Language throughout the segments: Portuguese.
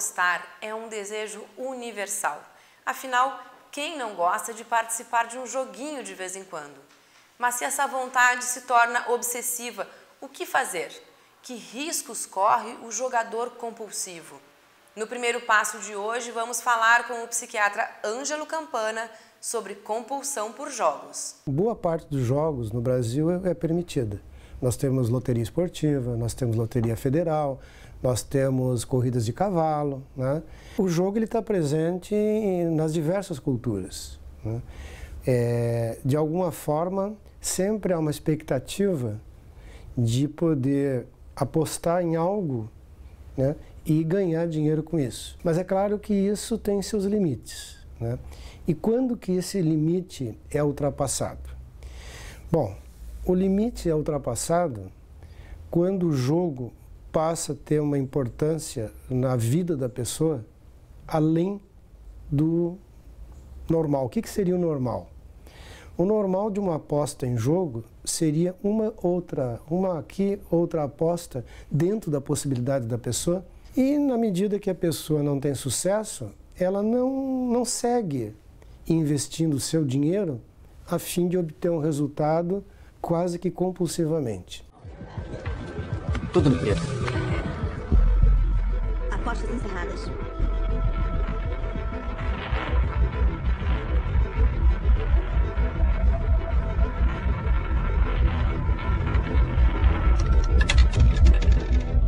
gostar é um desejo universal. Afinal, quem não gosta de participar de um joguinho de vez em quando? Mas se essa vontade se torna obsessiva, o que fazer? Que riscos corre o jogador compulsivo? No primeiro passo de hoje, vamos falar com o psiquiatra Ângelo Campana sobre compulsão por jogos. Boa parte dos jogos no Brasil é, é permitida. Nós temos loteria esportiva, nós temos loteria federal, nós temos corridas de cavalo. Né? O jogo está presente nas diversas culturas. Né? É, de alguma forma, sempre há uma expectativa de poder apostar em algo né? e ganhar dinheiro com isso. Mas é claro que isso tem seus limites. Né? E quando que esse limite é ultrapassado? Bom, o limite é ultrapassado quando o jogo passa a ter uma importância na vida da pessoa além do normal. O que, que seria o normal? O normal de uma aposta em jogo seria uma outra, uma aqui, outra aposta dentro da possibilidade da pessoa. E na medida que a pessoa não tem sucesso, ela não, não segue investindo o seu dinheiro a fim de obter um resultado quase que compulsivamente. Tudo no preto. Apostas encerradas.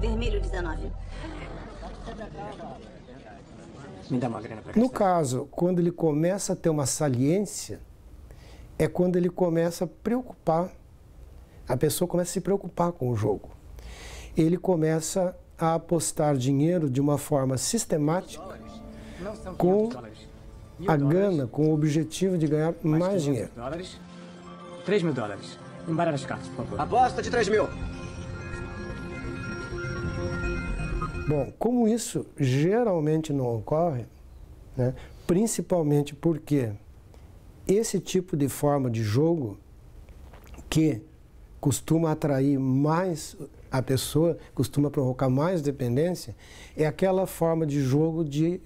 Vermelho 19. Me dá uma grana pra No caso, quando ele começa a ter uma saliência, é quando ele começa a preocupar. A pessoa começa a se preocupar com o jogo ele começa a apostar dinheiro de uma forma sistemática com a gana, com o objetivo de ganhar mais dinheiro. 3 mil dólares. Embaralhe as cartas, por favor. Aposta de 3 mil. Bom, como isso geralmente não ocorre, né, principalmente porque esse tipo de forma de jogo que costuma atrair mais a pessoa, costuma provocar mais dependência, é aquela forma de jogo de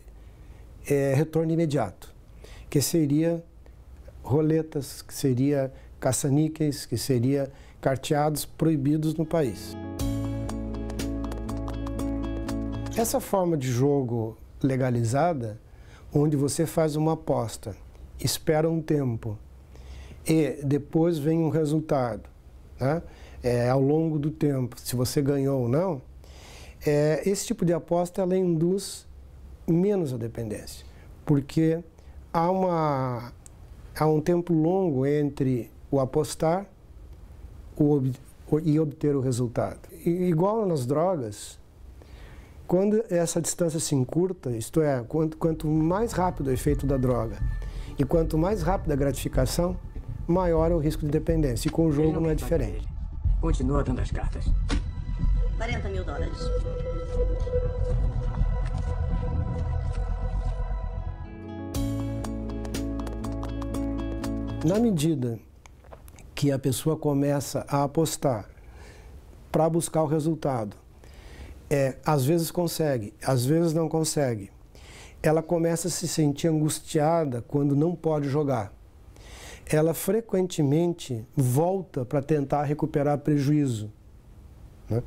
é, retorno imediato, que seria roletas, que seria caça-níqueis, que seria carteados proibidos no país. Essa forma de jogo legalizada, onde você faz uma aposta, espera um tempo e depois vem um resultado Tá? é, ao longo do tempo, se você ganhou ou não, é, esse tipo de aposta ela induz menos a dependência, porque há, uma, há um tempo longo entre o apostar o ob, o, e obter o resultado. E, igual nas drogas, quando essa distância se encurta, isto é, quanto, quanto mais rápido o efeito da droga e quanto mais rápida a gratificação, maior é o risco de dependência. E com o jogo não, não é diferente. Continua dando as cartas. 40 mil dólares. Na medida que a pessoa começa a apostar para buscar o resultado, é, às vezes consegue, às vezes não consegue. Ela começa a se sentir angustiada quando não pode jogar ela frequentemente volta para tentar recuperar prejuízo. Né?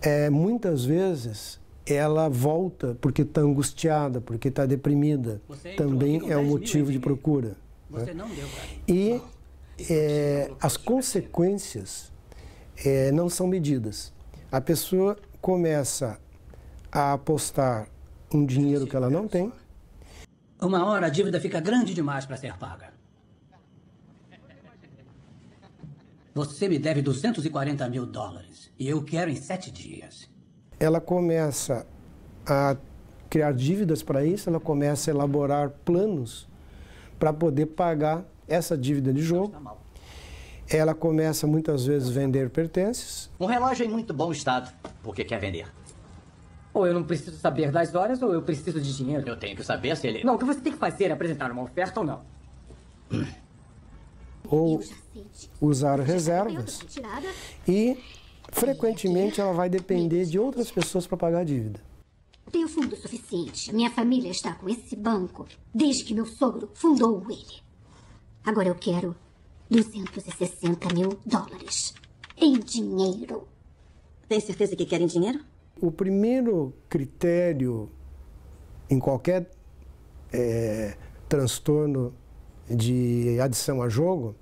É, muitas vezes ela volta porque está angustiada, porque está deprimida. Você Também é um motivo de procura. Né? E é, as consequências é, não são medidas. A pessoa começa a apostar um dinheiro que ela não tem. Uma hora a dívida fica grande demais para ser paga. Você me deve 240 mil dólares e eu quero em sete dias. Ela começa a criar dívidas para isso, ela começa a elaborar planos para poder pagar essa dívida de jogo. Tá ela começa muitas vezes vender pertences. Um relógio em muito bom estado, porque quer vender. Ou eu não preciso saber das horas, ou eu preciso de dinheiro. Eu tenho que saber se ele. Não, o que você tem que fazer é apresentar uma oferta ou não. Hum ou usar tá reservas e frequentemente ela vai depender de outras pessoas para pagar a dívida. Tenho fundo suficiente. Minha família está com esse banco desde que meu sogro fundou ele. Agora eu quero 260 mil dólares em dinheiro. Tem certeza que querem dinheiro? O primeiro critério em qualquer é, transtorno de adição a jogo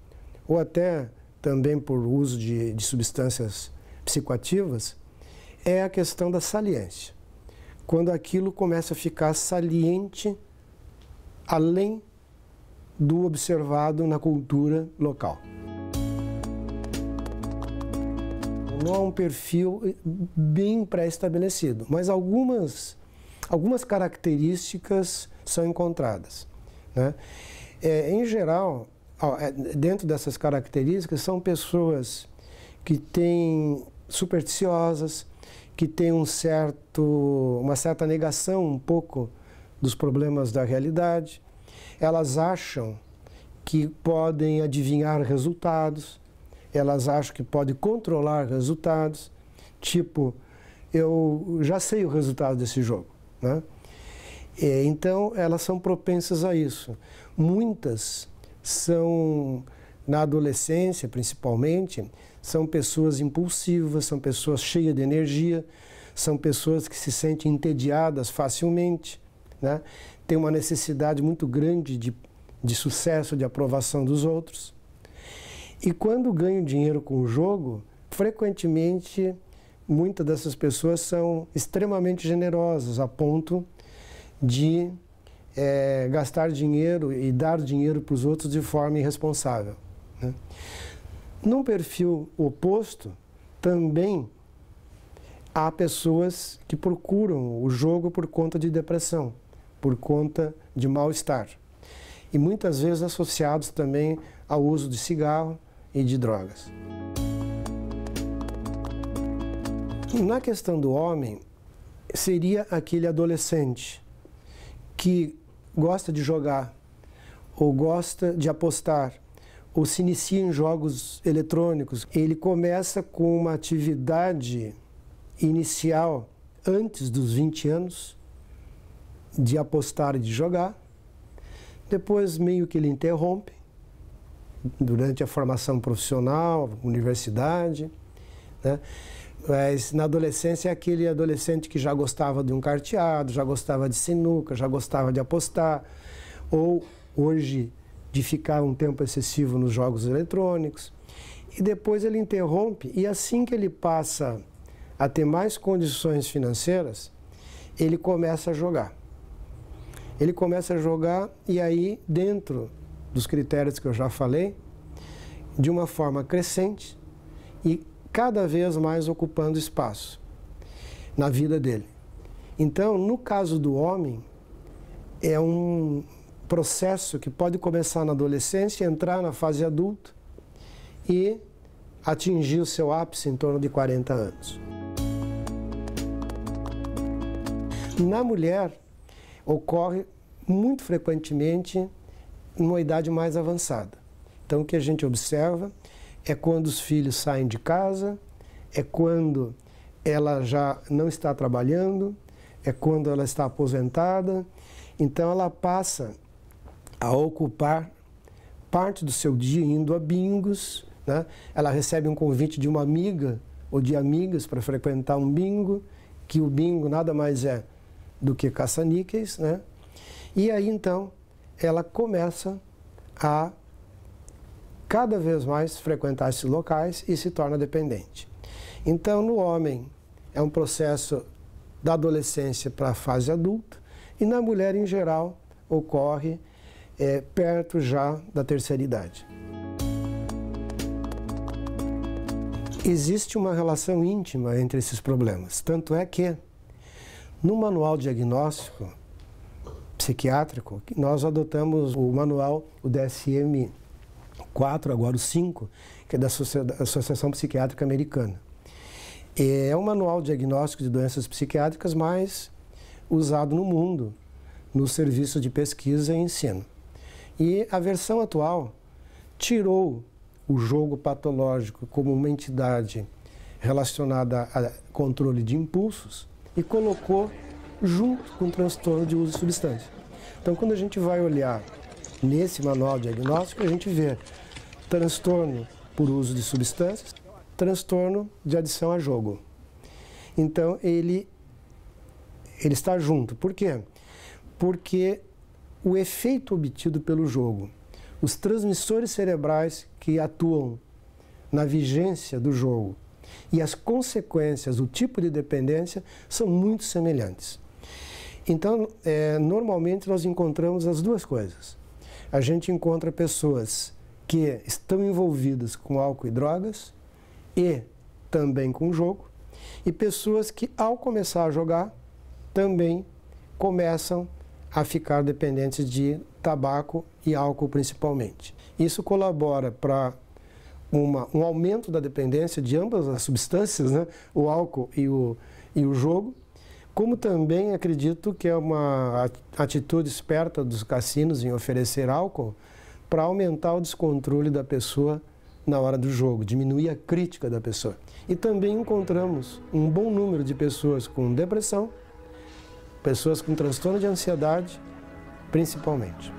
ou até também por uso de, de substâncias psicoativas, é a questão da saliência. Quando aquilo começa a ficar saliente além do observado na cultura local. Não há um perfil bem pré-estabelecido, mas algumas, algumas características são encontradas. Né? É, em geral, é, dentro dessas características, são pessoas que têm supersticiosas, que têm um certo, uma certa negação um pouco dos problemas da realidade. Elas acham que podem adivinhar resultados, elas acham que podem controlar resultados, tipo, eu já sei o resultado desse jogo. Né? então, elas são propensas a isso. Muitas são, na adolescência principalmente, são pessoas impulsivas, são pessoas cheias de energia, são pessoas que se sentem entediadas facilmente, né? tem uma necessidade muito grande de, de sucesso, de aprovação dos outros. E quando ganham dinheiro com o jogo, frequentemente muitas dessas pessoas são extremamente generosas a ponto de é, gastar dinheiro e dar dinheiro para os outros de forma irresponsável. Né? Num perfil oposto, também há pessoas que procuram o jogo por conta de depressão, por conta de mal-estar. E muitas vezes associados também ao uso de cigarro e de drogas. Na questão do homem, seria aquele adolescente que gosta de jogar, ou gosta de apostar, ou se inicia em jogos eletrônicos, ele começa com uma atividade inicial antes dos 20 anos de apostar e de jogar. Depois meio que ele interrompe durante a formação profissional, universidade, né? Mas na adolescência é aquele adolescente que já gostava de um carteado, já gostava de sinuca, já gostava de apostar, ou hoje de ficar um tempo excessivo nos jogos eletrônicos. E depois ele interrompe, e assim que ele passa a ter mais condições financeiras, ele começa a jogar. Ele começa a jogar, e aí, dentro dos critérios que eu já falei, de uma forma crescente e cada vez mais ocupando espaço na vida dele. Então, no caso do homem, é um processo que pode começar na adolescência, entrar na fase adulta e atingir o seu ápice em torno de 40 anos. Na mulher, ocorre muito frequentemente numa idade mais avançada. Então, o que a gente observa é quando os filhos saem de casa, é quando ela já não está trabalhando, é quando ela está aposentada. Então ela passa a ocupar parte do seu dia indo a bingos, né? ela recebe um convite de uma amiga ou de amigas para frequentar um bingo, que o bingo nada mais é do que caça-níqueis, né? E aí então ela começa a cada vez mais frequentar esses locais e se torna dependente. Então, no homem, é um processo da adolescência para a fase adulta, e na mulher, em geral, ocorre é, perto já da terceira idade. Existe uma relação íntima entre esses problemas, tanto é que no manual diagnóstico psiquiátrico nós adotamos o manual, o DSM, quatro, agora o cinco, que é da Associação Psiquiátrica Americana. É um manual diagnóstico de doenças psiquiátricas mais usado no mundo, no serviço de pesquisa e ensino. E a versão atual tirou o jogo patológico como uma entidade relacionada a controle de impulsos e colocou junto com o transtorno de uso de substância. Então, quando a gente vai olhar nesse manual diagnóstico, a gente vê transtorno por uso de substâncias, transtorno de adição a jogo. Então ele ele está junto. Por quê? Porque o efeito obtido pelo jogo, os transmissores cerebrais que atuam na vigência do jogo e as consequências, o tipo de dependência, são muito semelhantes. Então, é, normalmente nós encontramos as duas coisas. A gente encontra pessoas que estão envolvidas com álcool e drogas e também com jogo, e pessoas que, ao começar a jogar, também começam a ficar dependentes de tabaco e álcool principalmente. Isso colabora para um aumento da dependência de ambas as substâncias, né? o álcool e o, e o jogo, como também acredito que é uma atitude esperta dos cassinos em oferecer álcool para aumentar o descontrole da pessoa na hora do jogo, diminuir a crítica da pessoa. E também encontramos um bom número de pessoas com depressão, pessoas com transtorno de ansiedade, principalmente.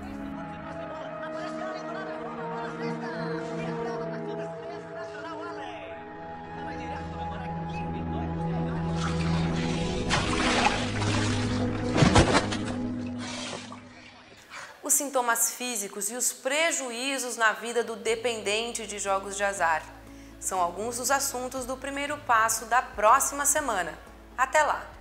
os sintomas físicos e os prejuízos na vida do dependente de jogos de azar. São alguns dos assuntos do primeiro passo da próxima semana. Até lá!